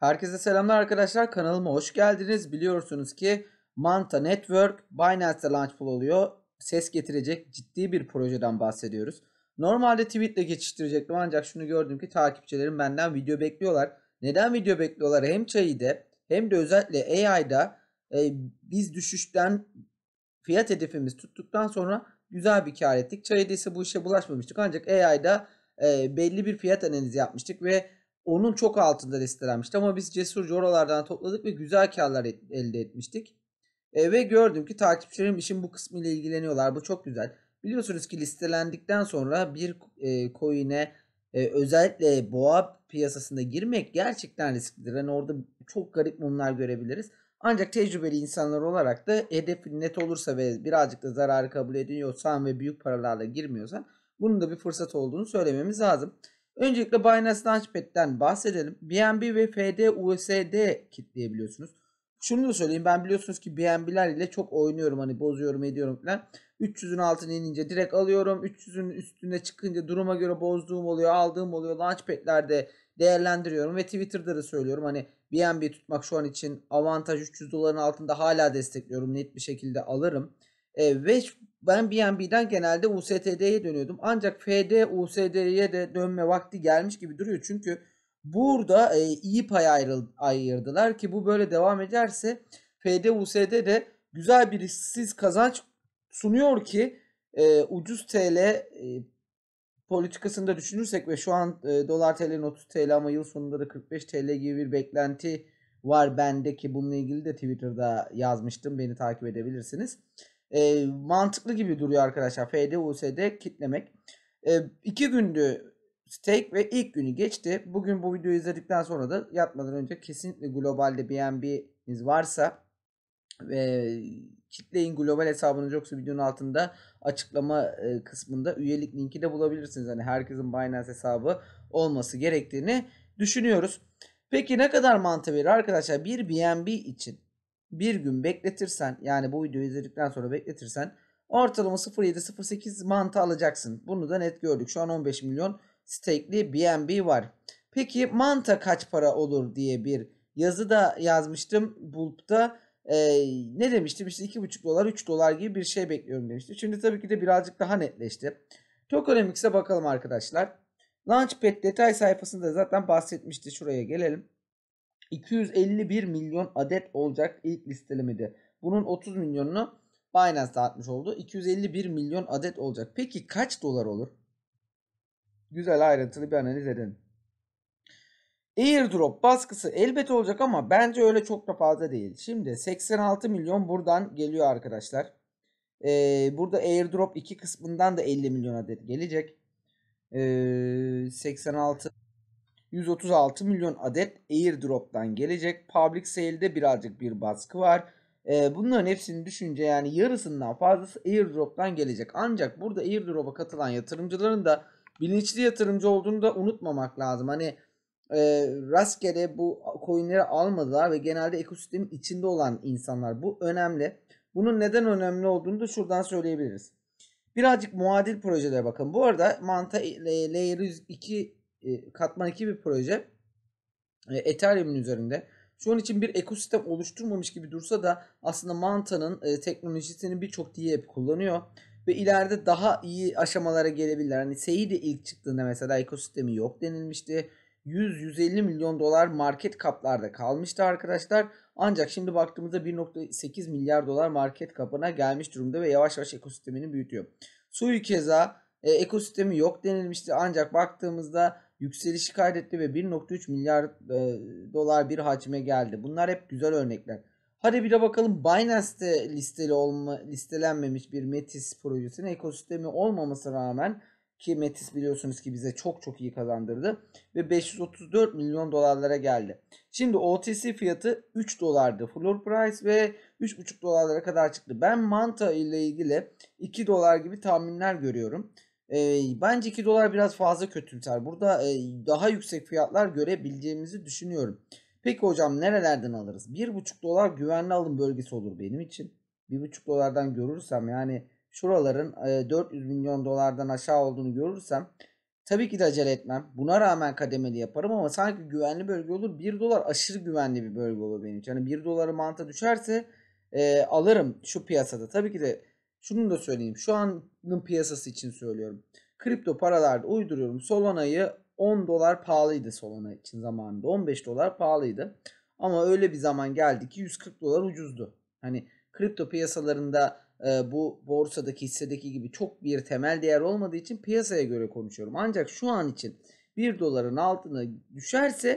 Herkese selamlar arkadaşlar. Kanalıma hoş geldiniz. Biliyorsunuz ki Manta Network Binance'de launchpool oluyor. Ses getirecek ciddi bir projeden bahsediyoruz. Normalde tweetle geçiştirecektim ancak şunu gördüm ki takipçilerim benden video bekliyorlar. Neden video bekliyorlar? Hem çayide hem de özellikle AI'da e, biz düşüşten fiyat hedefimiz tuttuktan sonra güzel bir kar ettik. Çayide ise bu işe bulaşmamıştık ancak AI'da e, belli bir fiyat analizi yapmıştık ve onun çok altında listelenmişti ama biz cesurca oralardan topladık ve güzel karlar et, elde etmiştik. E, ve gördüm ki takipçilerim işin bu kısmıyla ilgileniyorlar. Bu çok güzel. Biliyorsunuz ki listelendikten sonra bir e, coin'e e, özellikle boğa piyasasında girmek gerçekten risklidir. Yani orada çok garip mumlar görebiliriz. Ancak tecrübeli insanlar olarak da hedefin net olursa ve birazcık da zararı kabul ediliyorsan ve büyük paralarla girmiyorsan bunun da bir fırsat olduğunu söylememiz lazım. Öncelikle Binance Launchpad'den bahsedelim. BNB ve FDUSD kitleyebiliyorsunuz. Şunu da söyleyeyim ben biliyorsunuz ki BNB'ler ile çok oynuyorum hani bozuyorum ediyorum falan. 300'ün altına inince direkt alıyorum. 300'ün üstüne çıkınca duruma göre bozduğum oluyor aldığım oluyor. Launchpad'lerde değerlendiriyorum ve Twitter'da da söylüyorum hani BNB tutmak şu an için avantaj 300 doların altında hala destekliyorum net bir şekilde alırım. E, ve ben BNB'den genelde USTD'ye dönüyordum. Ancak FD USD'ye de dönme vakti gelmiş gibi duruyor. Çünkü burada e, iyi pay ayrı, ayırdılar ki bu böyle devam ederse FD USD de güzel bir risksiz kazanç sunuyor ki e, ucuz TL e, politikasını düşünürsek ve şu an e, dolar TL'nin 30 TL ama yıl sonunda da 45 TL gibi bir beklenti var bende ki bununla ilgili de Twitter'da yazmıştım. Beni takip edebilirsiniz e, mantıklı gibi duruyor arkadaşlar. FD, USD kitlemek. E, iki gündü stake ve ilk günü geçti. Bugün bu videoyu izledikten sonra da yatmadan önce kesinlikle globalde BNB'niz varsa ve kitleyin global hesabının yoksa videonun altında açıklama e, kısmında üyelik linki de bulabilirsiniz. Hani herkesin Binance hesabı olması gerektiğini düşünüyoruz. Peki ne kadar mantı verir arkadaşlar? Bir BNB için bir gün bekletirsen yani bu videoyu izledikten sonra bekletirsen ortalama 0.7-0.8 mantı alacaksın. Bunu da net gördük. Şu an 15 milyon stake'li BNB var. Peki manta kaç para olur diye bir yazı da yazmıştım Bulp'ta. Ee, ne demiştim işte 2,5 dolar 3 dolar gibi bir şey bekliyorum demişti. Şimdi tabii ki de birazcık daha netleşti. Tokenomics'e bakalım arkadaşlar. Launchpad detay sayfasında zaten bahsetmişti. Şuraya gelelim. 251 milyon adet olacak ilk listelemede. Bunun 30 milyonunu Binance dağıtmış oldu. 251 milyon adet olacak. Peki kaç dolar olur? Güzel ayrıntılı bir analiz edin. Airdrop baskısı elbet olacak ama bence öyle çok da fazla değil. Şimdi 86 milyon buradan geliyor arkadaşlar. Ee, burada airdrop 2 kısmından da 50 milyon adet gelecek. Ee, 86 136 milyon adet airdrop'tan gelecek. Public sale'de birazcık bir baskı var. Ee, bunların hepsini düşünce yani yarısından fazlası airdrop'tan gelecek. Ancak burada airdrop'a katılan yatırımcıların da bilinçli yatırımcı olduğunu da unutmamak lazım. Hani e, rastgele bu coinleri almadılar ve genelde ekosistemin içinde olan insanlar. Bu önemli. Bunun neden önemli olduğunu da şuradan söyleyebiliriz. Birazcık muadil projelere bakın. Bu arada Manta Layer 2 e, katman iki bir proje. E, Ethereum'un üzerinde. Şu an için bir ekosistem oluşturmamış gibi dursa da aslında Manta'nın e, teknolojisini birçok DApp e kullanıyor ve ileride daha iyi aşamalara gelebilirler. Hani Sei de ilk çıktığında mesela ekosistemi yok denilmişti. 100-150 milyon dolar market kaplarda kalmıştı arkadaşlar. Ancak şimdi baktığımızda 1.8 milyar dolar market kapına gelmiş durumda ve yavaş yavaş ekosistemini büyütüyor. Sui keza e, ekosistemi yok denilmişti. Ancak baktığımızda yükselişi kaydetti ve 1.3 milyar e, dolar bir hacme geldi. Bunlar hep güzel örnekler. Hadi bir de bakalım Binance'te listeli olma, listelenmemiş bir Metis projesinin ekosistemi olmaması rağmen ki Metis biliyorsunuz ki bize çok çok iyi kazandırdı ve 534 milyon dolarlara geldi. Şimdi OTC fiyatı 3 dolardı floor price ve 3,5 dolarlara kadar çıktı. Ben Manta ile ilgili 2 dolar gibi tahminler görüyorum. E, bence 2 dolar biraz fazla kötülter. Burada e, daha yüksek fiyatlar görebileceğimizi düşünüyorum. Peki hocam nerelerden alırız? 1,5 dolar güvenli alım bölgesi olur benim için. 1,5 dolardan görürsem yani şuraların e, 400 milyon dolardan aşağı olduğunu görürsem tabii ki de acele etmem. Buna rağmen kademeli yaparım ama sanki güvenli bölge olur. 1 dolar aşırı güvenli bir bölge olur benim için. Yani 1 doları manta düşerse e, alırım şu piyasada. Tabii ki de şunu da söyleyeyim. Şu anın piyasası için söylüyorum. Kripto paralarda uyduruyorum. Solana'yı 10 dolar pahalıydı Solana için zamanında. 15 dolar pahalıydı. Ama öyle bir zaman geldi ki 140 dolar ucuzdu. Hani kripto piyasalarında e, bu borsadaki hissedeki gibi çok bir temel değer olmadığı için piyasaya göre konuşuyorum. Ancak şu an için 1 doların altına düşerse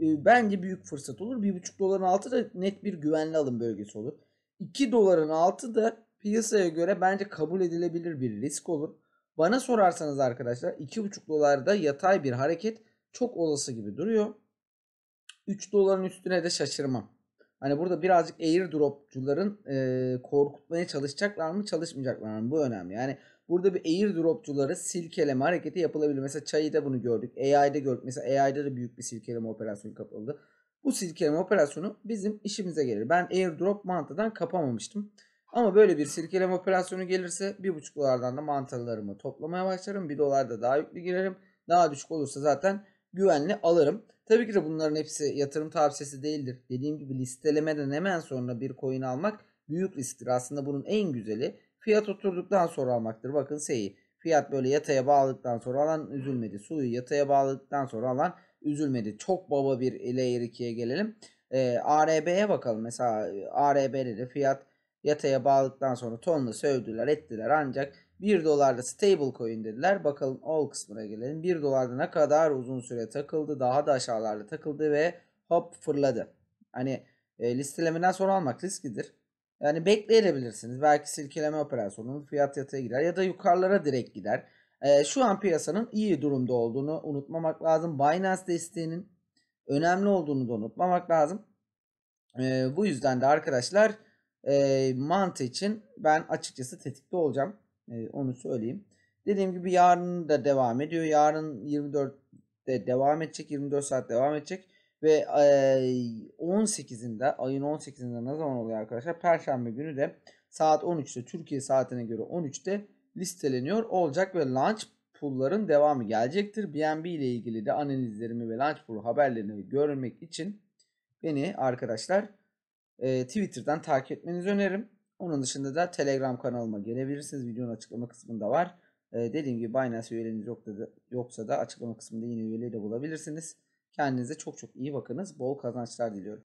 e, bence büyük fırsat olur. 1,5 doların altı da net bir güvenli alım bölgesi olur. 2 doların altı da piyasaya göre bence kabul edilebilir bir risk olur. Bana sorarsanız arkadaşlar 2,5 dolarda yatay bir hareket çok olası gibi duruyor. 3 doların üstüne de şaşırmam. Hani burada birazcık airdropçuların e, korkutmaya çalışacaklar mı çalışmayacaklar mı bu önemli. Yani burada bir airdropçuları silkeleme hareketi yapılabilir. Mesela çayda bunu gördük. AI'de gördük. Mesela AI'da da büyük bir silkeleme operasyonu kapıldı. Bu silkeleme operasyonu bizim işimize gelir. Ben airdrop mantıdan kapamamıştım. Ama böyle bir silkeleme operasyonu gelirse 1.5 dolardan da mantarlarımı toplamaya başlarım. 1 dolar da daha yüklü girerim. Daha düşük olursa zaten güvenli alırım. Tabii ki de bunların hepsi yatırım tavsiyesi değildir. Dediğim gibi listelemeden hemen sonra bir coin almak büyük risktir. Aslında bunun en güzeli fiyat oturduktan sonra almaktır. Bakın seyi fiyat böyle yataya bağladıktan sonra alan üzülmedi. Suyu yataya bağladıktan sonra alan üzülmedi. Çok baba bir layer 2'ye gelelim. E, ee, ARB'ye bakalım. Mesela ARB'de de fiyat Yataya bağladıktan sonra tonla sövdüler ettiler ancak 1 dolarda stable coin dediler. Bakalım all kısmına gelelim. 1 dolarda ne kadar uzun süre takıldı daha da aşağılarda takıldı ve hop fırladı. Hani e, listelemeden sonra almak riskidir. Yani bekleyebilirsiniz. Belki silkeleme operasyonunun fiyat yataya gider ya da yukarılara direkt gider. E, şu an piyasanın iyi durumda olduğunu unutmamak lazım. Binance desteğinin önemli olduğunu da unutmamak lazım. E, bu yüzden de arkadaşlar e, mantı için ben açıkçası tetikte olacağım. E, onu söyleyeyim. Dediğim gibi yarın da devam ediyor. Yarın 24'te devam edecek. 24 saat devam edecek. Ve e, 18'inde ayın 18'inde ne zaman oluyor arkadaşlar? Perşembe günü de saat 13'te Türkiye saatine göre 13'te listeleniyor olacak ve launch pool'ların devamı gelecektir. BNB ile ilgili de analizlerimi ve launch pool haberlerini görmek için beni arkadaşlar e, Twitter'dan takip etmenizi öneririm. Onun dışında da Telegram kanalıma gelebilirsiniz. Videonun açıklama kısmında var. E, dediğim gibi Binance üyeleriniz yok da, yoksa da açıklama kısmında yine üyeleri bulabilirsiniz. Kendinize çok çok iyi bakınız. Bol kazançlar diliyorum.